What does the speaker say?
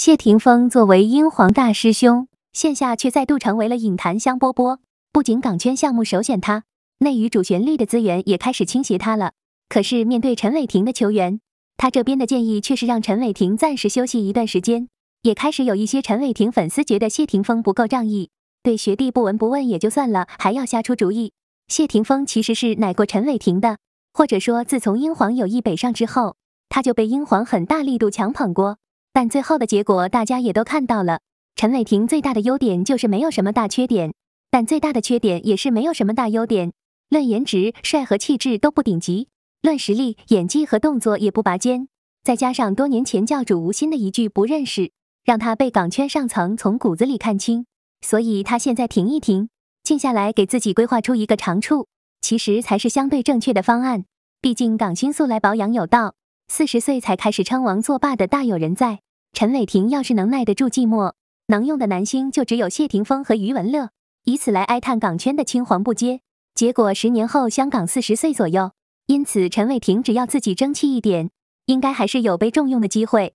谢霆锋作为英皇大师兄，线下却再度成为了影坛香饽饽。不仅港圈项目首选他，内娱主旋律的资源也开始倾斜他了。可是面对陈伟霆的球员，他这边的建议却是让陈伟霆暂时休息一段时间。也开始有一些陈伟霆粉丝觉得谢霆锋不够仗义，对学弟不闻不问也就算了，还要瞎出主意。谢霆锋其实是奶过陈伟霆的，或者说自从英皇有意北上之后，他就被英皇很大力度强捧过。但最后的结果，大家也都看到了。陈伟霆最大的优点就是没有什么大缺点，但最大的缺点也是没有什么大优点。论颜值，帅和气质都不顶级；论实力，演技和动作也不拔尖。再加上多年前教主吴昕的一句不认识，让他被港圈上层从骨子里看清。所以，他现在停一停，静下来，给自己规划出一个长处，其实才是相对正确的方案。毕竟，港星素来保养有道，四十岁才开始称王作霸的大有人在。陈伟霆要是能耐得住寂寞，能用的男星就只有谢霆锋和余文乐，以此来哀叹港圈的青黄不接。结果十年后，香港四十岁左右，因此陈伟霆只要自己争气一点，应该还是有被重用的机会。